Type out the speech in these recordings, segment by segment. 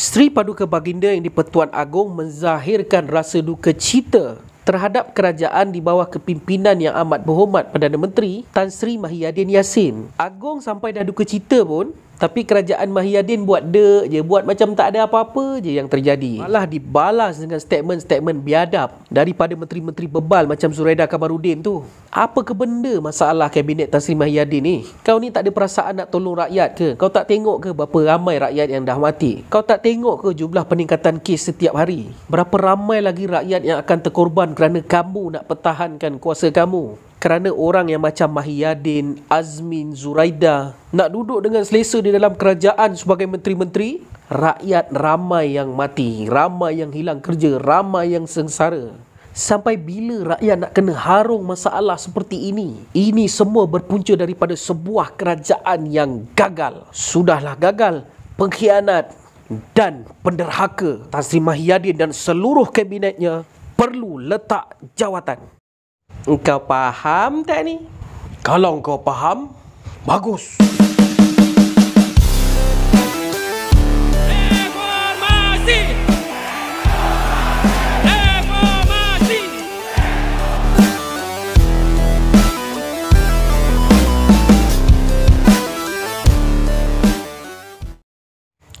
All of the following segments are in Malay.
Sri Paduka Baginda yang di-Pertuan Agong menzahirkan rasa duka cita terhadap kerajaan di bawah kepimpinan yang amat berhormat Perdana Menteri Tan Sri Mahiyadin Yassin. Agong sampai dah duka cita pun tapi kerajaan Mahiyadin buat dek je, buat macam tak ada apa-apa je yang terjadi. Malah dibalas dengan statement-statement biadab daripada menteri-menteri bebal macam Zuraida Kamarudin tu. Apa ke benda masalah Kabinet Tasri Mahiyadin ni? Kau ni tak ada perasaan nak tolong rakyat ke? Kau tak tengok ke berapa ramai rakyat yang dah mati? Kau tak tengok ke jumlah peningkatan kes setiap hari? Berapa ramai lagi rakyat yang akan terkorban kerana kamu nak pertahankan kuasa kamu? kerana orang yang macam Mahiyadin, Azmin, Zuraida nak duduk dengan selesa di dalam kerajaan sebagai menteri-menteri, rakyat ramai yang mati, ramai yang hilang kerja, ramai yang sengsara. Sampai bila rakyat nak kena harung masalah seperti ini? Ini semua berpunca daripada sebuah kerajaan yang gagal. Sudahlah gagal, pengkhianat dan penderhaka Tan Sri Mahiyadin dan seluruh kabinetnya perlu letak jawatan. Engkau faham tak ni? Kalau engkau faham, bagus.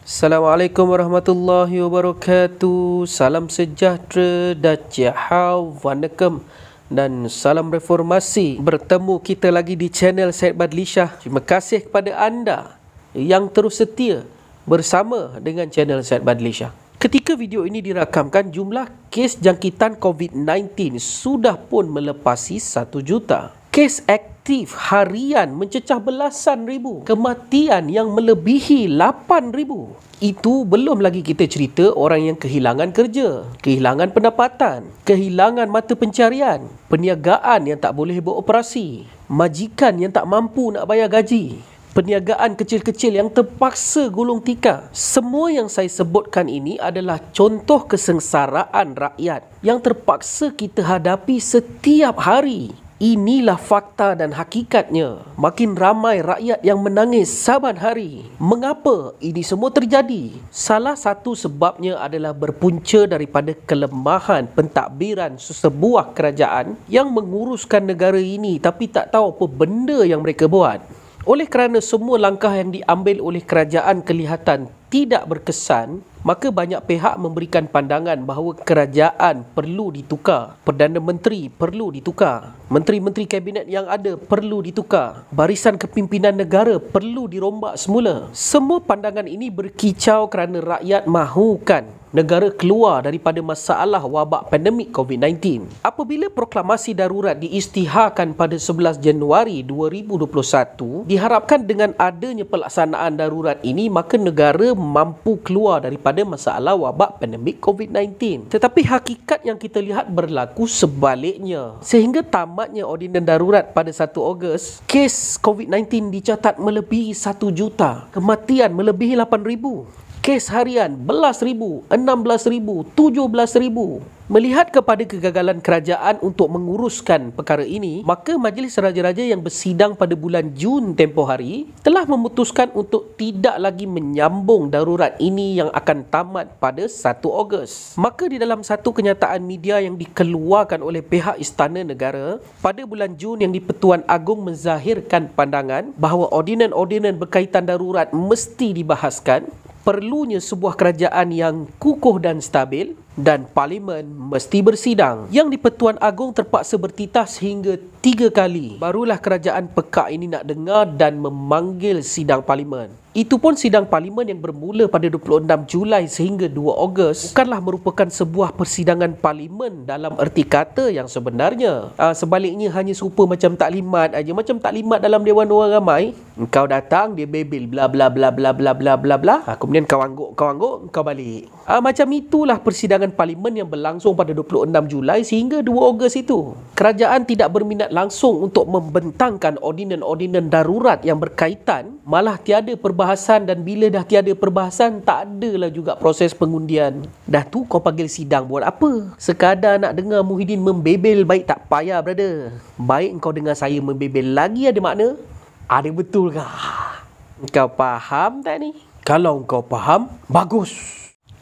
Assalamualaikum warahmatullahi wabarakatuh. Salam sejahtera dan jahau. Wanakam dan salam reformasi bertemu kita lagi di channel Syed Badlishah terima kasih kepada anda yang terus setia bersama dengan channel Syed Badlishah ketika video ini dirakamkan jumlah kes jangkitan COVID-19 sudah pun melepasi 1 juta kes aktif aktif harian mencecah belasan ribu. Kematian yang melebihi 8 ribu. Itu belum lagi kita cerita orang yang kehilangan kerja, kehilangan pendapatan, kehilangan mata pencarian, perniagaan yang tak boleh beroperasi, majikan yang tak mampu nak bayar gaji, perniagaan kecil-kecil yang terpaksa gulung tikar. Semua yang saya sebutkan ini adalah contoh kesengsaraan rakyat yang terpaksa kita hadapi setiap hari inilah fakta dan hakikatnya. Makin ramai rakyat yang menangis saban hari. Mengapa ini semua terjadi? Salah satu sebabnya adalah berpunca daripada kelemahan pentadbiran sebuah kerajaan yang menguruskan negara ini tapi tak tahu apa benda yang mereka buat. Oleh kerana semua langkah yang diambil oleh kerajaan kelihatan tidak berkesan, maka banyak pihak memberikan pandangan bahawa kerajaan perlu ditukar, Perdana Menteri perlu ditukar. Menteri-menteri kabinet yang ada perlu ditukar. Barisan kepimpinan negara perlu dirombak semula. Semua pandangan ini berkicau kerana rakyat mahukan negara keluar daripada masalah wabak pandemik COVID-19. Apabila proklamasi darurat diistiharkan pada 11 Januari 2021, diharapkan dengan adanya pelaksanaan darurat ini maka negara mampu keluar daripada masalah wabak pandemik COVID-19. Tetapi hakikat yang kita lihat berlaku sebaliknya. Sehingga tamat tamatnya ordinan darurat pada 1 Ogos, kes COVID-19 dicatat melebihi 1 juta. Kematian melebihi ribu kes harian belas ribu, enam belas ribu, tujuh belas ribu. Melihat kepada kegagalan kerajaan untuk menguruskan perkara ini, maka Majlis Raja-Raja yang bersidang pada bulan Jun tempoh hari telah memutuskan untuk tidak lagi menyambung darurat ini yang akan tamat pada 1 Ogos. Maka di dalam satu kenyataan media yang dikeluarkan oleh pihak Istana Negara, pada bulan Jun yang di-Pertuan Agong menzahirkan pandangan bahawa ordinan-ordinan berkaitan darurat mesti dibahaskan, perlunya sebuah kerajaan yang kukuh dan stabil dan parlimen mesti bersidang. Yang di-Pertuan Agong terpaksa bertitah sehingga tiga kali. Barulah kerajaan pekak ini nak dengar dan memanggil sidang parlimen. Itu pun sidang parlimen yang bermula pada 26 Julai sehingga 2 Ogos bukanlah merupakan sebuah persidangan parlimen dalam erti kata yang sebenarnya. Uh, sebaliknya hanya serupa macam taklimat aja macam taklimat dalam dewan orang ramai. Engkau datang dia bebel bla bla bla bla bla bla bla bla. Ha, kemudian kau angguk kau angguk kau balik. Uh, macam itulah persidangan parlimen yang berlangsung pada 26 Julai sehingga 2 Ogos itu. Kerajaan tidak berminat langsung untuk membentangkan ordinan-ordinan darurat yang berkaitan malah tiada per- perbahasan dan bila dah tiada perbahasan tak adalah juga proses pengundian. Dah tu kau panggil sidang buat apa? Sekadar nak dengar Muhyiddin membebel baik tak payah brother. Baik kau dengar saya membebel lagi ada makna? Ada betul kah? Kau faham tak ni? Kalau kau faham, bagus.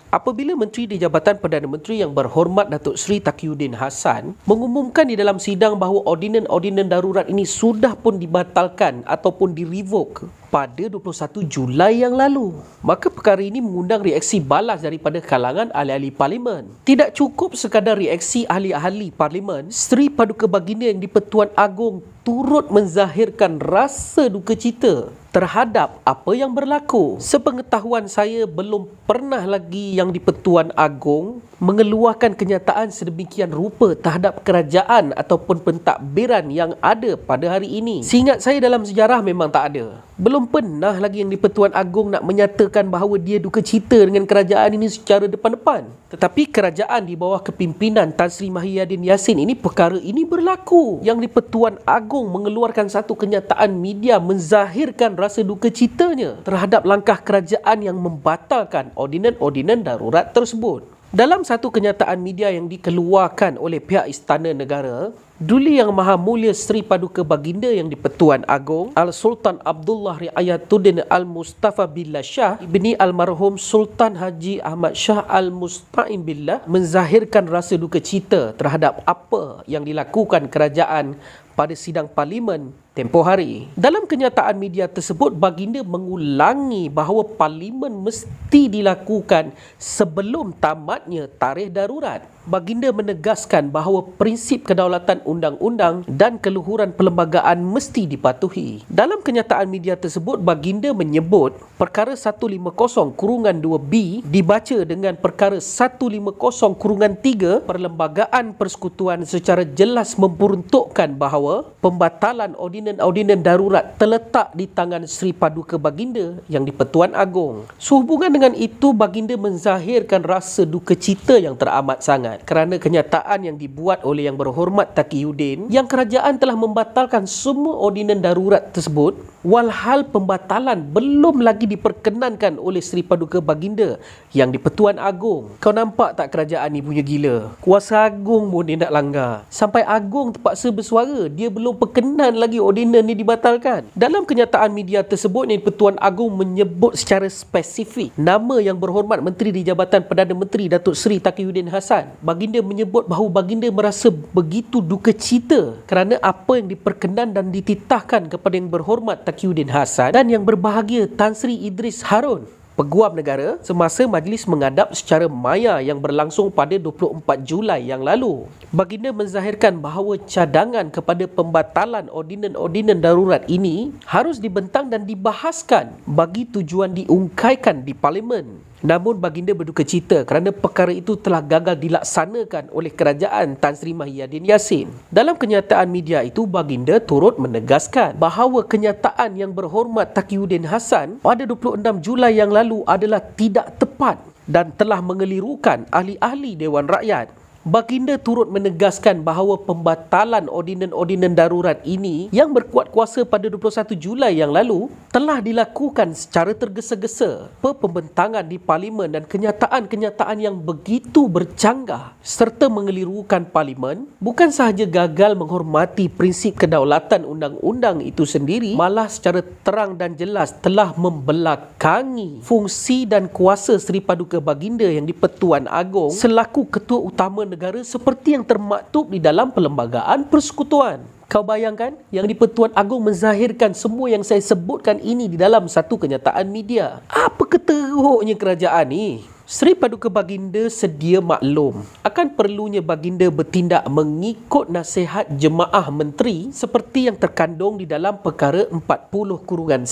Apabila Menteri di Jabatan Perdana Menteri yang berhormat Datuk Seri Takiuddin Hassan mengumumkan di dalam sidang bahawa ordinan-ordinan darurat ini sudah pun dibatalkan ataupun direvoke pada 21 Julai yang lalu. Maka perkara ini mengundang reaksi balas daripada kalangan ahli-ahli parlimen. Tidak cukup sekadar reaksi ahli-ahli parlimen, Sri Paduka Baginda yang di-Pertuan Agong turut menzahirkan rasa duka cita terhadap apa yang berlaku. Sepengetahuan saya belum pernah lagi yang di-Pertuan Agong mengeluarkan kenyataan sedemikian rupa terhadap kerajaan ataupun pentadbiran yang ada pada hari ini. Seingat saya dalam sejarah memang tak ada. Belum pernah lagi yang di-Pertuan Agong nak menyatakan bahawa dia duka cita dengan kerajaan ini secara depan-depan. Tetapi kerajaan di bawah kepimpinan Tan Sri Mahiyadin Yassin ini perkara ini berlaku. Yang di-Pertuan Agong mengeluarkan satu kenyataan media menzahirkan rasa duka citanya terhadap langkah kerajaan yang membatalkan ordinan-ordinan darurat tersebut. Dalam satu kenyataan media yang dikeluarkan oleh pihak istana negara, Duli Yang Maha Mulia Sri Paduka Baginda Yang di-Pertuan Agong Al-Sultan Abdullah Riayatuddin Al-Mustafa Billah Shah Ibni Almarhum Sultan Haji Ahmad Shah al Musta'in Billah menzahirkan rasa duka cita terhadap apa yang dilakukan kerajaan pada sidang parlimen tempoh hari. Dalam kenyataan media tersebut, baginda mengulangi bahawa parlimen mesti dilakukan sebelum tamatnya tarikh darurat baginda menegaskan bahawa prinsip kedaulatan undang-undang dan keluhuran perlembagaan mesti dipatuhi. Dalam kenyataan media tersebut, baginda menyebut perkara 150 kurungan 2B dibaca dengan perkara 150 kurungan 3 perlembagaan persekutuan secara jelas memperuntukkan bahawa pembatalan ordinan-ordinan darurat terletak di tangan Sri Paduka Baginda yang di-Pertuan Agong. Sehubungan dengan itu, baginda menzahirkan rasa duka cita yang teramat sangat rakyat kerana kenyataan yang dibuat oleh yang berhormat Taki yang kerajaan telah membatalkan semua ordinan darurat tersebut walhal pembatalan belum lagi diperkenankan oleh Sri Paduka Baginda yang di-Pertuan Agong. Kau nampak tak kerajaan ni punya gila? Kuasa Agong pun dia nak langgar. Sampai Agong terpaksa bersuara, dia belum perkenan lagi ordinan ni dibatalkan. Dalam kenyataan media tersebut ni, Pertuan Agong menyebut secara spesifik nama yang berhormat Menteri di Jabatan Perdana Menteri Datuk Seri Takiuddin Hassan baginda menyebut bahawa baginda merasa begitu duka cita kerana apa yang diperkenan dan dititahkan kepada yang berhormat Takiuddin Hasan dan yang berbahagia Tan Sri Idris Harun peguam negara semasa majlis mengadap secara maya yang berlangsung pada 24 Julai yang lalu. Baginda menzahirkan bahawa cadangan kepada pembatalan ordinan-ordinan darurat ini harus dibentang dan dibahaskan bagi tujuan diungkaikan di Parlimen. Namun baginda berduka cita kerana perkara itu telah gagal dilaksanakan oleh kerajaan Tan Sri Mahiyadin Yassin. Dalam kenyataan media itu, baginda turut menegaskan bahawa kenyataan yang berhormat Takiuddin Hassan pada 26 Julai yang lalu adalah tidak tepat dan telah mengelirukan ahli-ahli Dewan Rakyat. Baginda turut menegaskan bahawa pembatalan ordinan-ordinan darurat ini yang berkuat kuasa pada 21 Julai yang lalu telah dilakukan secara tergesa-gesa. pepembentangan di parlimen dan kenyataan-kenyataan yang begitu bercanggah serta mengelirukan parlimen bukan sahaja gagal menghormati prinsip kedaulatan undang-undang itu sendiri malah secara terang dan jelas telah membelakangi fungsi dan kuasa Seri Paduka Baginda yang di Pertuan Agong selaku ketua utama negara negara seperti yang termaktub di dalam perlembagaan persekutuan. Kau bayangkan yang di-Pertuan Agong menzahirkan semua yang saya sebutkan ini di dalam satu kenyataan media. Apa keteruknya kerajaan ini? Sri Paduka Baginda sedia maklum akan perlunya Baginda bertindak mengikut nasihat jemaah menteri seperti yang terkandung di dalam perkara 40-1 kurungan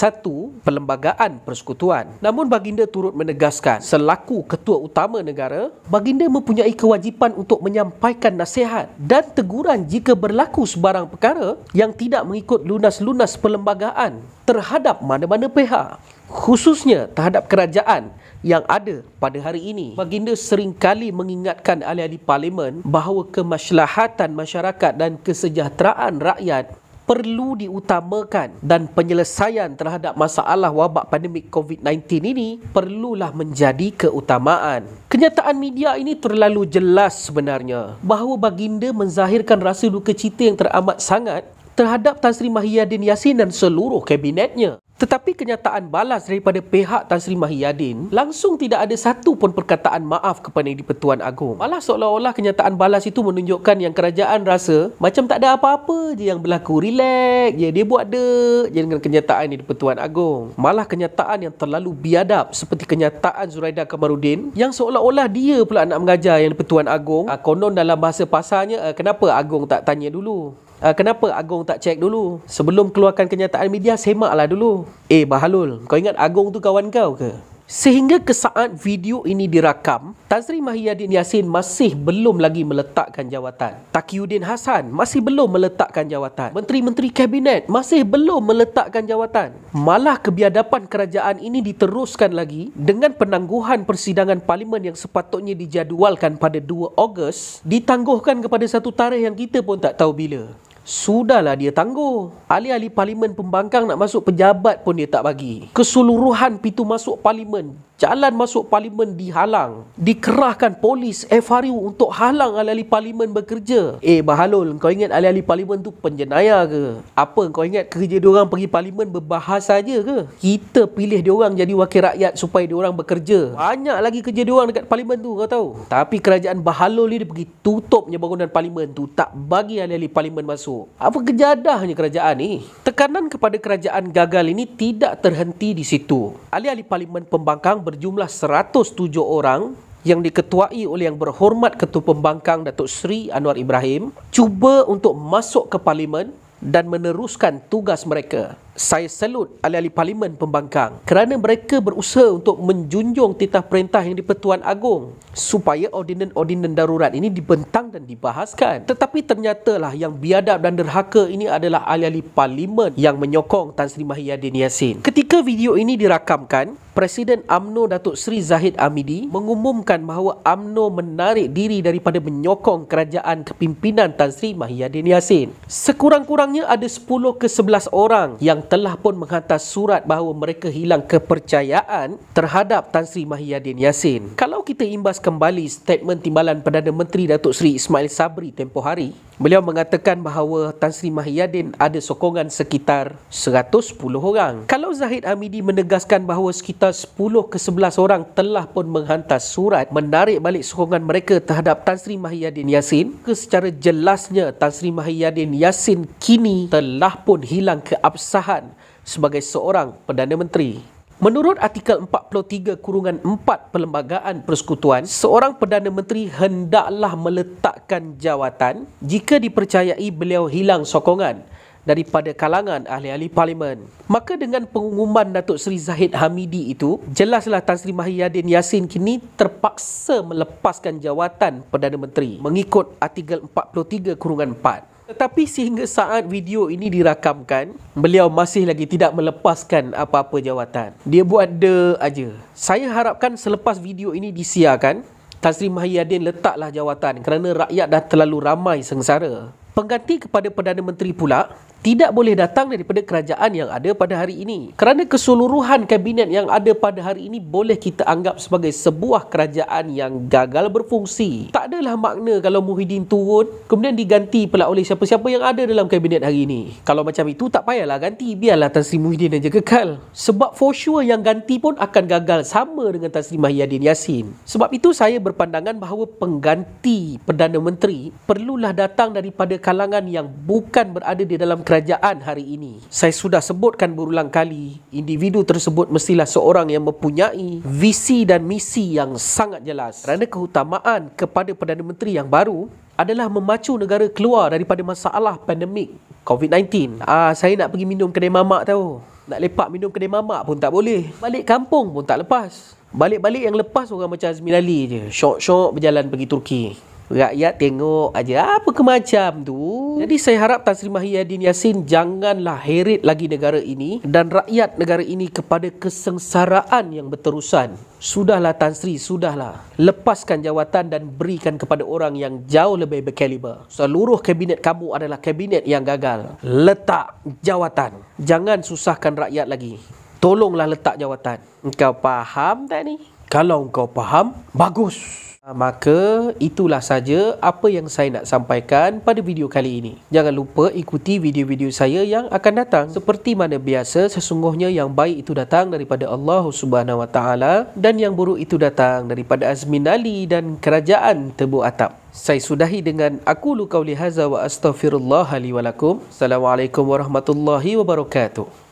Perlembagaan Persekutuan. Namun Baginda turut menegaskan selaku ketua utama negara, Baginda mempunyai kewajipan untuk menyampaikan nasihat dan teguran jika berlaku sebarang perkara yang tidak mengikut lunas-lunas perlembagaan terhadap mana-mana pihak khususnya terhadap kerajaan yang ada pada hari ini. Baginda sering kali mengingatkan ahli-ahli parlimen bahawa kemaslahatan masyarakat dan kesejahteraan rakyat perlu diutamakan dan penyelesaian terhadap masalah wabak pandemik COVID-19 ini perlulah menjadi keutamaan. Kenyataan media ini terlalu jelas sebenarnya bahawa baginda menzahirkan rasa duka cita yang teramat sangat terhadap Tan Sri Mahiyadin Yassin dan seluruh kabinetnya. Tetapi kenyataan balas daripada pihak Tan Sri Mahiyadin langsung tidak ada satu pun perkataan maaf kepada di-Pertuan Agong. Malah seolah-olah kenyataan balas itu menunjukkan yang kerajaan rasa macam tak ada apa-apa je yang berlaku. Relax je, dia buat dek je dengan kenyataan Yang di-Pertuan Agong. Malah kenyataan yang terlalu biadab seperti kenyataan Zuraida Kamarudin yang seolah-olah dia pula nak mengajar Yang di-Pertuan Agong. Ah, konon dalam bahasa pasarnya, ah, kenapa Agong tak tanya dulu? Uh, kenapa Agong tak cek dulu? Sebelum keluarkan kenyataan media, semaklah dulu. Eh, Bahalul, kau ingat Agong tu kawan kau ke? Sehingga ke saat video ini dirakam, Tan Sri Mahiyadin Yassin masih belum lagi meletakkan jawatan. Takiuddin Hasan masih belum meletakkan jawatan. Menteri-menteri kabinet masih belum meletakkan jawatan. Malah kebiadapan kerajaan ini diteruskan lagi dengan penangguhan persidangan parlimen yang sepatutnya dijadualkan pada 2 Ogos ditangguhkan kepada satu tarikh yang kita pun tak tahu bila. Sudahlah dia tangguh. Ahli-ahli parlimen pembangkang nak masuk pejabat pun dia tak bagi. Keseluruhan pintu masuk parlimen Jalan masuk parlimen dihalang. Dikerahkan polis FRU untuk halang ahli-ahli parlimen bekerja. Eh Bahalul, kau ingat ahli-ahli parlimen tu penjenayah ke? Apa kau ingat kerja diorang pergi parlimen berbahas saja ke? Kita pilih diorang jadi wakil rakyat supaya diorang bekerja. Banyak lagi kerja diorang dekat parlimen tu kau tahu. Tapi kerajaan Bahalul ni dia pergi tutupnya bangunan parlimen tu. Tak bagi ahli-ahli parlimen masuk. Apa kejadahnya kerajaan ni? Tekanan kepada kerajaan gagal ini tidak terhenti di situ. Ahli-ahli parlimen pembangkang berjumlah 107 orang yang diketuai oleh yang berhormat Ketua Pembangkang Datuk Seri Anwar Ibrahim cuba untuk masuk ke parlimen dan meneruskan tugas mereka saya salut ahli-ahli parlimen pembangkang kerana mereka berusaha untuk menjunjung titah perintah yang di-Pertuan Agong supaya ordinan-ordinan darurat ini dibentang dan dibahaskan. Tetapi ternyatalah yang biadab dan derhaka ini adalah ahli-ahli parlimen yang menyokong Tan Sri Mahiyadin Yassin. Ketika video ini dirakamkan, Presiden AMNO Datuk Seri Zahid Amidi mengumumkan bahawa AMNO menarik diri daripada menyokong kerajaan kepimpinan Tan Sri Mahiyadin Yassin. Sekurang-kurangnya ada 10 ke 11 orang yang telah pun menghantar surat bahawa mereka hilang kepercayaan terhadap Tan Sri Mahiyadin Yassin. Kalau kita imbas kembali statement timbalan Perdana Menteri Datuk Seri Ismail Sabri tempoh hari, Beliau mengatakan bahawa Tan Sri Mahiyadin ada sokongan sekitar 110 orang. Kalau Zahid Amidi menegaskan bahawa sekitar 10 ke 11 orang telah pun menghantar surat menarik balik sokongan mereka terhadap Tan Sri Mahiyadin Yassin, ke secara jelasnya Tan Sri Mahiyadin Yassin kini telah pun hilang keabsahan sebagai seorang Perdana Menteri. Menurut artikel 43 kurungan 4 Perlembagaan Persekutuan, seorang Perdana Menteri hendaklah meletakkan jawatan jika dipercayai beliau hilang sokongan daripada kalangan ahli-ahli parlimen. Maka dengan pengumuman Datuk Seri Zahid Hamidi itu, jelaslah Tan Sri Mahiyadin Yassin kini terpaksa melepaskan jawatan Perdana Menteri mengikut artikel 43 kurungan 4. Tetapi sehingga saat video ini dirakamkan, beliau masih lagi tidak melepaskan apa-apa jawatan. Dia buat de aja. Saya harapkan selepas video ini disiarkan, Tan Sri Mahiyadin letaklah jawatan kerana rakyat dah terlalu ramai sengsara. Pengganti kepada Perdana Menteri pula, tidak boleh datang daripada kerajaan yang ada pada hari ini. Kerana keseluruhan kabinet yang ada pada hari ini boleh kita anggap sebagai sebuah kerajaan yang gagal berfungsi. Tak adalah makna kalau Muhyiddin turun kemudian diganti pula oleh siapa-siapa yang ada dalam kabinet hari ini. Kalau macam itu tak payahlah ganti. Biarlah Tan Sri Muhyiddin aja kekal. Sebab for sure yang ganti pun akan gagal sama dengan Tan Sri Mahiyadin Yassin. Sebab itu saya berpandangan bahawa pengganti Perdana Menteri perlulah datang daripada kalangan yang bukan berada di dalam kerajaan kerajaan hari ini. Saya sudah sebutkan berulang kali, individu tersebut mestilah seorang yang mempunyai visi dan misi yang sangat jelas. Kerana keutamaan kepada Perdana Menteri yang baru adalah memacu negara keluar daripada masalah pandemik COVID-19. Ah, saya nak pergi minum kedai mamak tau. Nak lepak minum kedai mamak pun tak boleh. Balik kampung pun tak lepas. Balik-balik yang lepas orang macam Azmin Ali je. Syok-syok berjalan pergi Turki. Rakyat tengok aja apa kemacam tu. Jadi saya harap Tan Sri Mahyadin Yassin janganlah heret lagi negara ini dan rakyat negara ini kepada kesengsaraan yang berterusan. Sudahlah Tan Sri, sudahlah. Lepaskan jawatan dan berikan kepada orang yang jauh lebih berkaliber. Seluruh kabinet kamu adalah kabinet yang gagal. Letak jawatan. Jangan susahkan rakyat lagi. Tolonglah letak jawatan. Engkau faham tak ni? Kalau engkau faham, bagus. Ah, maka itulah saja apa yang saya nak sampaikan pada video kali ini. Jangan lupa ikuti video-video saya yang akan datang. Seperti mana biasa, sesungguhnya yang baik itu datang daripada Allah Subhanahu Wa Taala dan yang buruk itu datang daripada Azmin Ali dan kerajaan Tebu Atap. Saya sudahi dengan aku lu kauli haza wa astaghfirullah li Assalamualaikum warahmatullahi wabarakatuh.